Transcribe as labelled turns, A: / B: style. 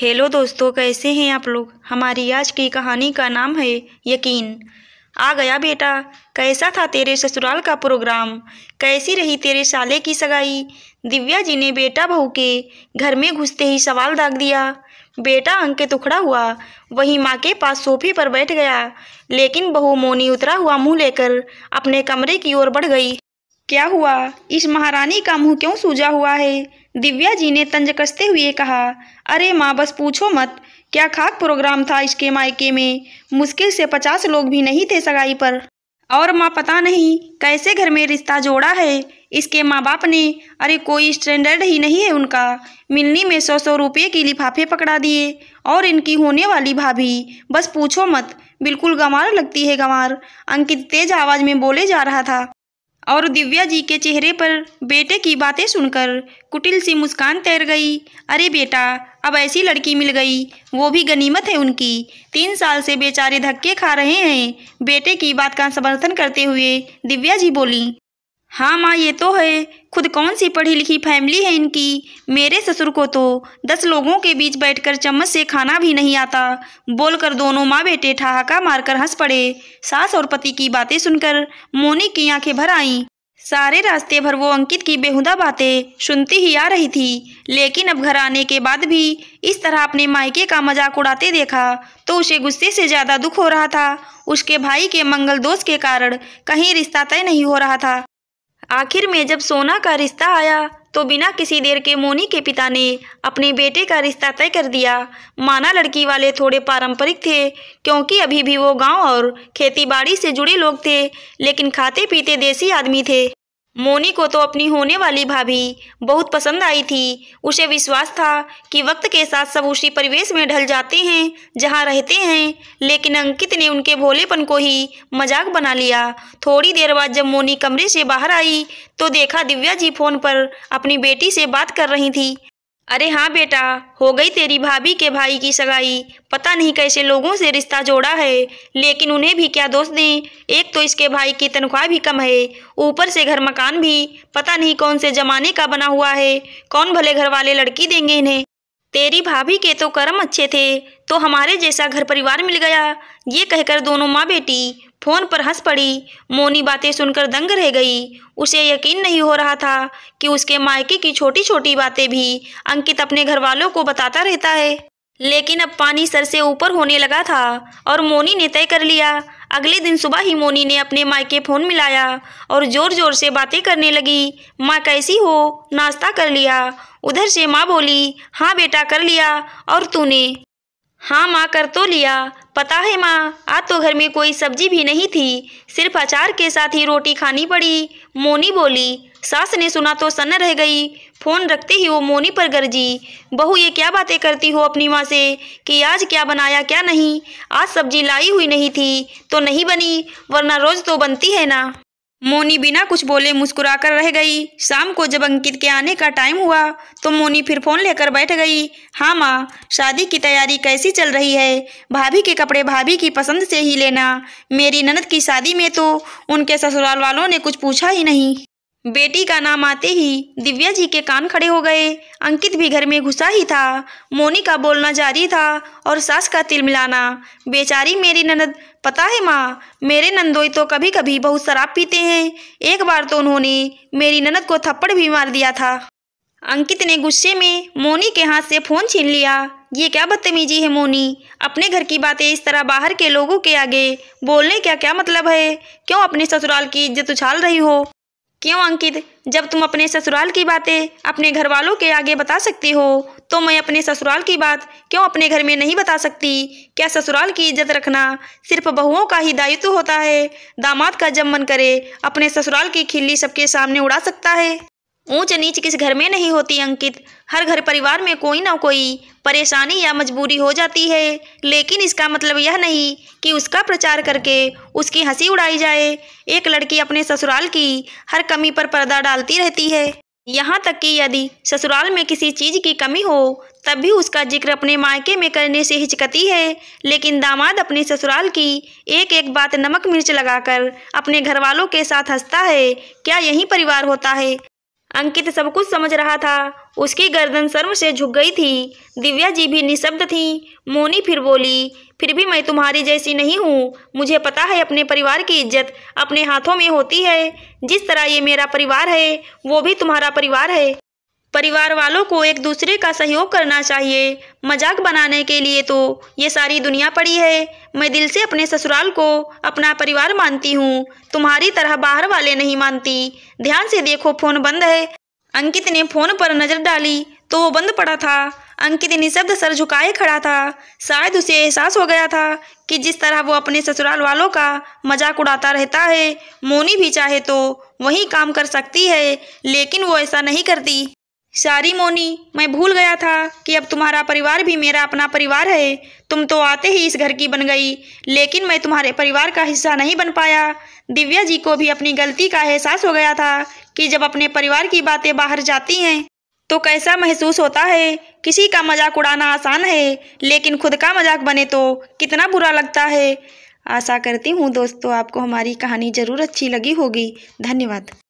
A: hello दोस्तों कैसे हैं आप लोग हमारी आज की कहानी का नाम है यकीन आ गया बेटा कैसा था तेरे ससुराल का प्रोग्राम कैसी रही तेरे साले की सगाई दिव्या जी ने बेटा बहू के घर में घुसते ही सवाल दाग दिया बेटा अंकित उखड़ा हुआ वहीं माँ के पास सोफे पर बैठ गया लेकिन बहू मोनी उतरा हुआ मुंह लेकर अपने कमरे की ओर बढ़ गई क्या हुआ इस महारानी का मुँह क्यों सूझा हुआ है दिव्या जी ने तंज कसते हुए कहा अरे माँ बस पूछो मत क्या खाक प्रोग्राम था इसके मायके में मुश्किल से पचास लोग भी नहीं थे सगाई पर और माँ पता नहीं कैसे घर में रिश्ता जोड़ा है इसके माँ बाप ने अरे कोई स्टैंडर्ड ही नहीं है उनका मिलनी में सौ सौ रुपये के लिफाफे पकड़ा दिए और इनकी होने वाली भाभी बस पूछो मत बिल्कुल गंवार लगती है गंवार अंकित तेज आवाज़ में बोले जा रहा था और दिव्या जी के चेहरे पर बेटे की बातें सुनकर कुटिल सी मुस्कान तैर गई अरे बेटा अब ऐसी लड़की मिल गई वो भी गनीमत है उनकी तीन साल से बेचारे धक्के खा रहे हैं बेटे की बात का समर्थन करते हुए दिव्या जी बोली हाँ माँ ये तो है खुद कौन सी पढ़ी लिखी फैमिली है इनकी मेरे ससुर को तो दस लोगों के बीच बैठकर चम्मच से खाना भी नहीं आता बोलकर दोनों माँ बेटे ठहाका मारकर हंस पड़े सास और पति की बातें सुनकर मोनी की आंखें भर आईं सारे रास्ते भर वो अंकित की बेहुदा बातें सुनती ही आ रही थी लेकिन अब घर आने के बाद भी इस तरह अपने मायके का मजाक उड़ाते देखा तो उसे गुस्से से ज़्यादा दुख हो रहा था उसके भाई के मंगल दोष के कारण कहीं रिश्ता तय नहीं हो रहा था आखिर में जब सोना का रिश्ता आया तो बिना किसी देर के मोनी के पिता ने अपने बेटे का रिश्ता तय कर दिया माना लड़की वाले थोड़े पारंपरिक थे क्योंकि अभी भी वो गांव और खेतीबाड़ी से जुड़े लोग थे लेकिन खाते पीते देसी आदमी थे मोनी को तो अपनी होने वाली भाभी बहुत पसंद आई थी उसे विश्वास था कि वक्त के साथ सब उसी परिवेश में ढल जाते हैं जहां रहते हैं लेकिन अंकित ने उनके भोलेपन को ही मजाक बना लिया थोड़ी देर बाद जब मोनी कमरे से बाहर आई तो देखा दिव्या जी फोन पर अपनी बेटी से बात कर रही थी अरे हाँ बेटा हो गई तेरी भाभी के भाई की सगाई पता नहीं कैसे लोगों से रिश्ता जोड़ा है लेकिन उन्हें भी क्या दोष दें एक तो इसके भाई की तनख्वाह भी कम है ऊपर से घर मकान भी पता नहीं कौन से ज़माने का बना हुआ है कौन भले घर वाले लड़की देंगे इन्हें तेरी भाभी के तो कर्म अच्छे थे तो हमारे जैसा घर परिवार मिल गया ये कहकर दोनों माँ बेटी फोन पर हंस पड़ी मोनी बातें सुनकर दंग रह गई उसे यकीन नहीं हो रहा था कि उसके मायके की छोटी छोटी बातें भी अंकित अपने घर वालों को बताता रहता है लेकिन अब पानी सर से ऊपर होने लगा था और मोनी ने तय कर लिया अगले दिन सुबह ही मोनी ने अपने मायके फ़ोन मिलाया और ज़ोर ज़ोर से बातें करने लगी माँ कैसी हो नाश्ता कर लिया उधर से माँ बोली हाँ बेटा कर लिया और तूने हाँ माँ कर तो लिया पता है माँ आज तो घर में कोई सब्जी भी नहीं थी सिर्फ अचार के साथ ही रोटी खानी पड़ी मोनी बोली सास ने सुना तो सन्न रह गई फोन रखते ही वो मोनी पर गरजी बहू ये क्या बातें करती हो अपनी माँ से कि आज क्या बनाया क्या नहीं आज सब्जी लाई हुई नहीं थी तो नहीं बनी वरना रोज़ तो बनती है ना मोनी बिना कुछ बोले मुस्कुराकर रह गई शाम को जब अंकित के आने का टाइम हुआ तो मोनी फिर फोन लेकर बैठ गई हाँ माँ शादी की तैयारी कैसी चल रही है भाभी के कपड़े भाभी की पसंद से ही लेना मेरी ननद की शादी में तो उनके ससुराल वालों ने कुछ पूछा ही नहीं बेटी का नाम आते ही दिव्या जी के कान खड़े हो गए अंकित भी घर में घुसा ही था मोनी का बोलना जारी था और सास का तिल मिलाना बेचारी मेरी ननद पता है माँ मेरे नंदोई तो कभी कभी बहुत शराब पीते हैं एक बार तो उन्होंने मेरी ननद को थप्पड़ भी मार दिया था अंकित ने गुस्से में मोनी के हाथ से फ़ोन छीन लिया ये क्या बदतमीजी है मोनी अपने घर की बातें इस तरह बाहर के लोगों के आगे बोलने का क्या, क्या मतलब है क्यों अपने ससुराल की इज्जत उछाल रही हो क्यों अंकित जब तुम अपने ससुराल की बातें अपने घर वालों के आगे बता सकती हो तो मैं अपने ससुराल की बात क्यों अपने घर में नहीं बता सकती क्या ससुराल की इज्जत रखना सिर्फ बहुओं का ही दायित्व होता है दामाद का जब मन करे अपने ससुराल की खिल्ली सबके सामने उड़ा सकता है ऊंच नीच किस घर में नहीं होती अंकित हर घर परिवार में कोई ना कोई परेशानी या मजबूरी हो जाती है लेकिन इसका मतलब यह नहीं कि उसका प्रचार करके उसकी हंसी उड़ाई जाए एक लड़की अपने ससुराल की हर कमी पर पर्दा डालती रहती है यहाँ तक कि यदि ससुराल में किसी चीज़ की कमी हो तब भी उसका जिक्र अपने मायके में करने से हिचकती है लेकिन दामाद अपने ससुराल की एक एक बात नमक मिर्च लगाकर अपने घर वालों के साथ हंसता है क्या यही परिवार होता है अंकित सब कुछ समझ रहा था उसकी गर्दन शर्म से झुक गई थी दिव्या जी भी निशब्द थी मोनी फिर बोली फिर भी मैं तुम्हारी जैसी नहीं हूँ मुझे पता है अपने परिवार की इज्जत अपने हाथों में होती है जिस तरह ये मेरा परिवार है वो भी तुम्हारा परिवार है परिवार वालों को एक दूसरे का सहयोग करना चाहिए मजाक बनाने के लिए तो ये सारी दुनिया पड़ी है मैं दिल से अपने ससुराल को अपना परिवार मानती हूँ तुम्हारी तरह बाहर वाले नहीं मानती ध्यान से देखो फोन बंद है अंकित ने फोन पर नजर डाली तो वो बंद पड़ा था अंकित निशब्द सर झुकाए खड़ा था शायद उसे एहसास हो गया था कि जिस तरह वो अपने ससुराल वालों का मजाक उड़ाता रहता है मोनी भी चाहे तो वही काम कर सकती है लेकिन वो ऐसा नहीं करती सारी मोनी मैं भूल गया था कि अब तुम्हारा परिवार भी मेरा अपना परिवार है तुम तो आते ही इस घर की बन गई लेकिन मैं तुम्हारे परिवार का हिस्सा नहीं बन पाया दिव्या जी को भी अपनी गलती का एहसास हो गया था कि जब अपने परिवार की बातें बाहर जाती हैं तो कैसा महसूस होता है किसी का मजाक उड़ाना आसान है लेकिन खुद का मजाक बने तो कितना बुरा लगता है आशा करती हूँ दोस्तों आपको हमारी कहानी ज़रूर अच्छी लगी होगी धन्यवाद